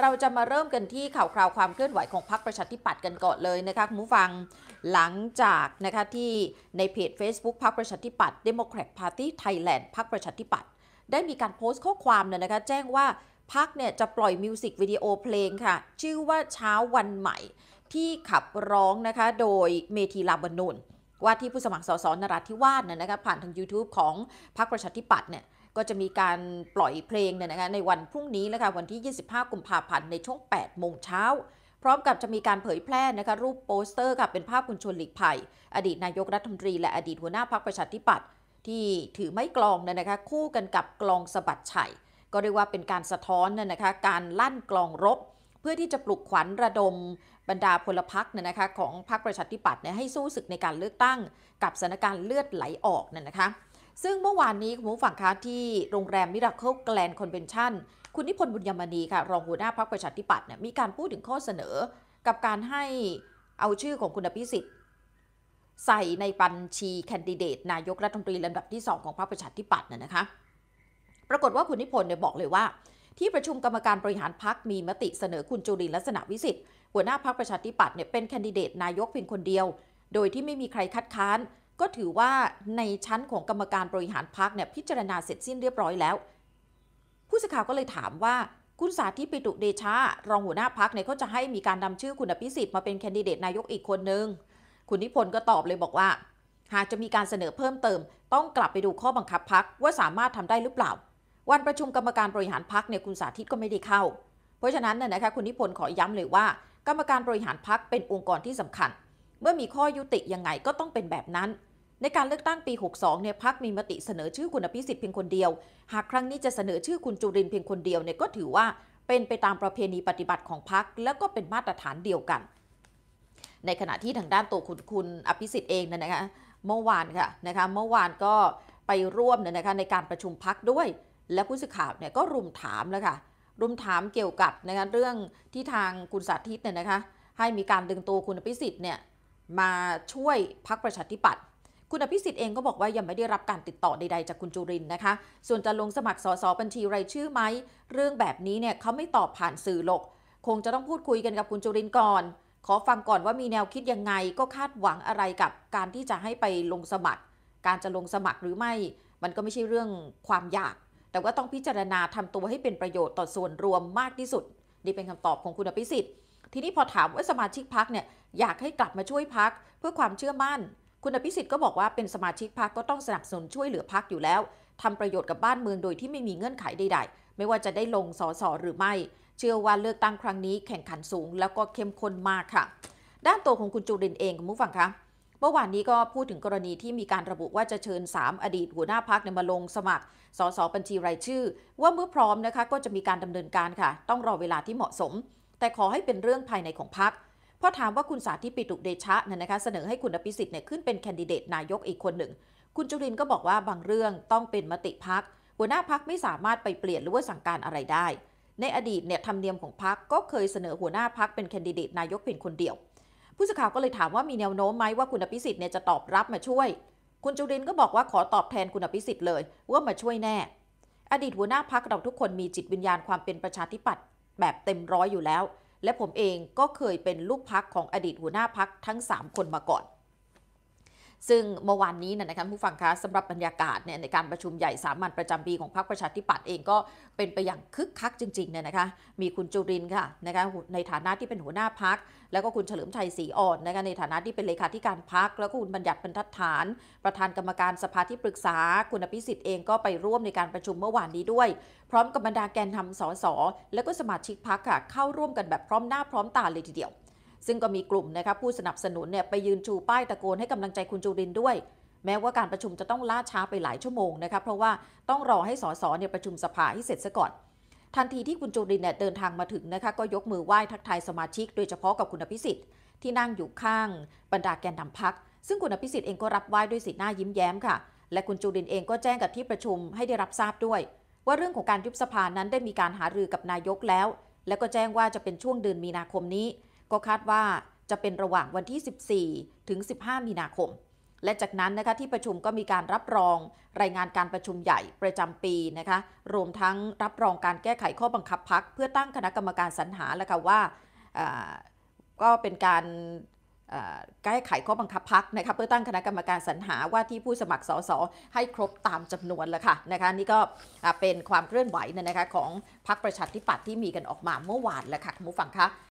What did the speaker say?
เราจะมาเริ่มกันที่ข่าวคราวความเคลื่อนไหวของพรรคประชาธิปัตย์กันก่อนเลยนะคะคุณผู้ฟังหลังจากนะคะที่ในเพจ Facebook พรรคประชาธิปัตย์ Democrat Party Thailand พรรคประชาธิปัตย์ได้มีการโพสต์ข้อความเนี่ยนะคะแจ้งว่าพรรคเนี่ยจะปล่อยมิวสิกวิดีโอเพลงค่ะ ชื่อว่าเช้าวันใหม่ที่ขับร้องนะคะโดยเมธีลาบนุนว่าที่ผู้สมัครสสนราธิวาสเนี่ยนะคะผ่านทาง YouTube ของพรรคประชาธิปัตย์เนี่ยก็จะมีการปล่อยเพลงนะคะในวันพรุ่งนี้นะคะวันที่ 25 กุมภาพันธ์ในช่วง8 โมงเช้า พร้อมกับจะมีการเผยแพร่นะคะ รูปโปสเตอร์ค่ะเป็นภาพคุณชวนหลีกภัย อดีตนายกรัฐมนตรีและอดีตหัวหน้าพรรคประชาธิปัตย์ที่ถือไม้กลองเนี่ยนะคะ คู่กันกับกลองสะบัดไฉก็เรียกว่าเป็นการสะท้อนนะคะ การลั่นกลองรบ เพื่อที่จะปลุกขวัญระดม บรรดาพลพรรคเนี่ยนะคะ ของพรรคประชาธิปัตย์ให้สู้ศึกในการเลือกตั้ง กับสถานการณ์เลือดไหลออกเนี่ยนะคะซึ่งเมื่อวานนี้คุณผู้ฟังคะที่โรงแรมมิราเคิลแกลนคอนเวนชั่น คุณนิพนธ์บุญยมณีค่ะ รองหัวหน้าพรรคประชาธิปัตย์เนี่ยมีการพูดถึงข้อเสนอกับการให้เอาชื่อของคุณพิสิทธิ์ ใส่ในบัญชีแคนดิเดตนายกรัฐมนตรีลำดับที่ 2 ของพรรคประชาธิปัตย์น่ยนะคะ ปรากฏว่าคุณนิพนธ์เนี่ยบอกเลยว่า ที่ประชุมกรรมการบริหารพรรคมีมติเสนอคุณจุรินลักษณะวิสิทธิ์หัวหน้าพรรคประชาธิปัตย์เนี่ยเป็นแคนดิเดตนายกเพียงคนเดียว โดยที่ไม่มีใครคัดค้านก็ถือว่าในชั้นของกรรมการบริหารพักเนี่ยพิจารณาเสร็จสิ้นเรียบร้อยแล้ว ผู้สื่อข่าวก็เลยถามว่าคุณสาธิตปิตุเดชารองหัวหน้าพักเนี่ยเขาจะให้มีการนำชื่อคุณอภิสิทธิ์มาเป็นแคนดิเดตนายกอีกคนนึง คุณนิพนธ์ก็ตอบเลยบอกว่า หากจะมีการเสนอเพิ่มเติม ต้องกลับไปดูข้อบังคับพักว่าสามารถทำได้หรือเปล่า วันประชุมกรรมการบริหารพักเนี่ยคุณสาธิตก็ไม่ได้เข้า เพราะฉะนั้นเนี่ยนะคะคุณนิพนธ์ขอย้ำเลยว่ากรรมการบริหารพักเป็นองค์กรที่สำคัญมื่อมีข้อยุติยังไงก็ต้องเป็นแบบนั้น ในการเลือกตั้งปี 62เนี่ยพักมีมติเสนอชื่อคุณอภิสิทธิ์เพียงคนเดียว หากครั้งนี้จะเสนอชื่อคุณจุรินเพียงคนเดียวเนี่ยก็ถือว่าเป็นไปตามประเพณีปฏิบัติของพัก แล้วก็เป็นมาตรฐานเดียวกัน ในขณะที่ทางด้านตัวคุณคุณอภิสิทธิ์เองเนี่ยนะคะเมื่อวานค่ะนะคะเมื่อวานก็ไปร่วมเนี่ยนะคะในการประชุมพักด้วยและผู้สื่อข่าวเนี่ยก็รุมถามแล้วค่ะรุมถามเกี่ยวกับนะคะเรื่องที่ทางคุณสาธิตเนี่ยนะคะให้มีการดึงตัวคุณอภิสิทธิ์เนี่ยมาช่วยพักประชาธิปัตย์คุณอภิสิทธิ์เองก็บอกว่ายังไม่ได้รับการติดต่อใดๆจากคุณจุรินนะคะ ส่วนจะลงสมัครสสบัญชีรายชื่อไหมเรื่องแบบนี้ เนี่ยเขาไม่ตอบผ่านสื่อหรอกคงจะต้องพูดคุยกันกับคุณจุรินก่อน ขอฟังก่อนว่ามีแนวคิดยังไง ก็คาดหวังอะไรกับการที่จะให้ไปลงสมัคร การจะลงสมัครหรือไม่ มันก็ไม่ใช่เรื่องความอยาก แต่ว่าต้องพิจารณาทำตัวให้เป็นประโยชน์ต่อส่วนรวมมากที่สุดนี่เป็นคำตอบของคุณอภิสิทธิ์ทีนี้พอถามว่าสมาชิกพักเนี่ยอยากให้กลับมาช่วยพักเพื่อความเชื่อมั่น คุณอภิสิทธิ์ก็บอกว่าเป็นสมาชิกพักก็ต้องสนับสนุนช่วยเหลือพักอยู่แล้ว ทำประโยชน์กับบ้านเมืองโดยที่ไม่มีเงื่อนไขใดๆ ไม่ว่าจะได้ลงสสหรือไม่ เชื่อว่าเลือกตั้งครั้งนี้แข่งขันสูงแล้วก็เข้มข้นมากค่ะ ด้านตัวของคุณจุรินเองคุณผู้ฟังคะ เมื่อวานนี้ก็พูดถึงกรณีที่มีการระบุว่าจะเชิญ3อดีตหัวหน้าพักเนี่ยมาลงสมัครสสบัญชีรายชื่อ ว่าเมื่อพร้อมนะคะก็จะมีการดำเนินการค่ะ ต้องรอเวลาที่เหมาะสมแต่ขอให้เป็นเรื่องภายในของพักพอถามว่าคุณสาธิตปิตุเดชะเนี่ยนะคะเสนอให้คุณอภิสิทธิ์เนี่ยขึ้นเป็นแคนดิเดตนายกอีกคนหนึ่ง คุณจุรินก็บอกว่าบางเรื่องต้องเป็นมติพัก หัวหน้าพักไม่สามารถไปเปลี่ยนหรือว่าสั่งการอะไรได้ ในอดีตเนี่ยธรรมเนียมของพักก็เคยเสนอหัวหน้าพักเป็นแคนดิเดตนายกเป็นคนเดียว ผู้สื่อข่าวก็เลยถามว่ามีแนวโน้มไหมว่าคุณอภิสิทธิ์เนี่ยจะตอบรับมาช่วย คุณจุรินก็บอกว่าขอตอบแทนคุณอภิสิทธิ์เลยว่ามาช่วยแน่ อดีตหัวหน้าพักเราทุกคนมีจิตวิญญาณความเป็นประชาธิปัตย์แบบเต็มร้อยอยู่แล้ว และผมเองก็เคยเป็นลูกพักของอดีตหัวหน้าพักทั้ง 3 คนมาก่อนซึ่งเมื่อวานนี้นะคะผู้ฟังคะสำหรับบรรยากาศเนี่ยในการประชุมใหญ่สามัญประจำปีของพรรคประชาธิปัตย์เองก็เป็นไปอย่างคึกคักจริงๆเนี่ยนะคะมีคุณจุรินค่ะนะคะในฐานะที่เป็นหัวหน้าพัก แล้วก็คุณเฉลิมชัยศรีอ่อนนะคะในฐานะที่เป็นเลขาธิการพักแล้วก็คุณบัญญัติบรรทัดฐาน ประธานกรรมการสภาที่ปรึกษา คุณอภิสิทธิ์เองก็ไปร่วมในการประชุมเมื่อวานนี้ด้วยพร้อมกับบรรดาแกนนำสสและก็สมาชิกพักค่ะเข้าร่วมกันแบบพร้อมหน้าพร้อมตาเลยทีเดียวซึ่งก็มีกลุ่มนะคะผู้สนับสนุนเนี่ยไปยืนชูป้ายตะโกนให้กำลังใจคุณจุรินด้วย แม้ว่าการประชุมจะต้องล่าช้าไปหลายชั่วโมงนะคะเพราะว่าต้องรอให้สสเนี่ยประชุมสภาให้เสร็จซะก่อน ทันทีที่คุณจุรินเนี่ยเดินทางมาถึงนะคะก็ยกมือไหว้ทักทายสมาชิก โดยเฉพาะกับคุณอภิสิทธิ์ ที่นั่งอยู่ข้างบรรดาแกนนำพักซึ่งคุณอภิสิทธิ์เองก็รับไหว้ด้วยสีหน้ายิ้มแย้มค่ะและคุณจุรินเองก็แจ้งกับที่ประชุมให้ได้รับทราบด้วย ว่าเรื่องของการยุบสภานั้นได้มีการหารือกับนายกแล้วและก็แจ้งว่าจะเป็นช่วงเดือนมีนาคมนี้ก็คาดว่าจะเป็นระหว่างวันที่ 14 ถึง 15 มีนาคม และจากนั้นนะคะที่ประชุมก็มีการรับรองรายงานการประชุมใหญ่ประจำปีนะคะ รวมทั้งรับรองการแก้ไขข้อบังคับพักเพื่อตั้งคณะกรรมการสรรหาแล้วค่ะว่าก็เป็นการแก้ไขข้อบังคับพักนะคะเพื่อตั้งคณะกรรมการสรรหาว่าที่ผู้สมัครสสให้ครบตามจำนวนแล้วค่ะนะคะนี่ก็เป็นความเคลื่อนไหวนะคะของพักประชาธิปัตย์ที่มีกันออกมาเมื่อวานแล้วค่ะคุณผู้ฟังคะ